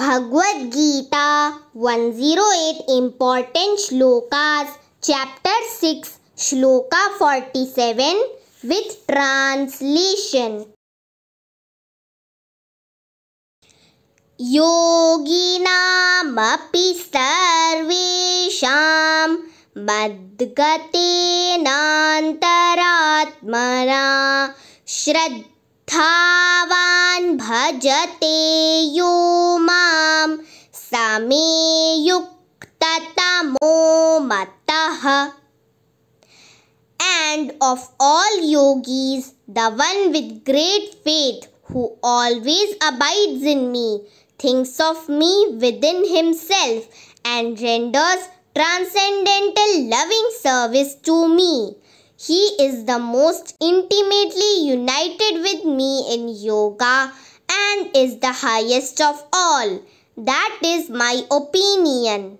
Bhagavad Gita 108 eight important shlokas chapter six shloka forty seven with translation योगिनामपि सर्वेषां मद्गतेनान्तरात्मना श्रद्धावान् भजते यो मा समे युक्ततमो And of all yogis, the one with great faith who always abides in me, thinks of me within himself and renders transcendental loving service to me. He is the most intimately united with me in yoga and is the highest of all. That is my opinion.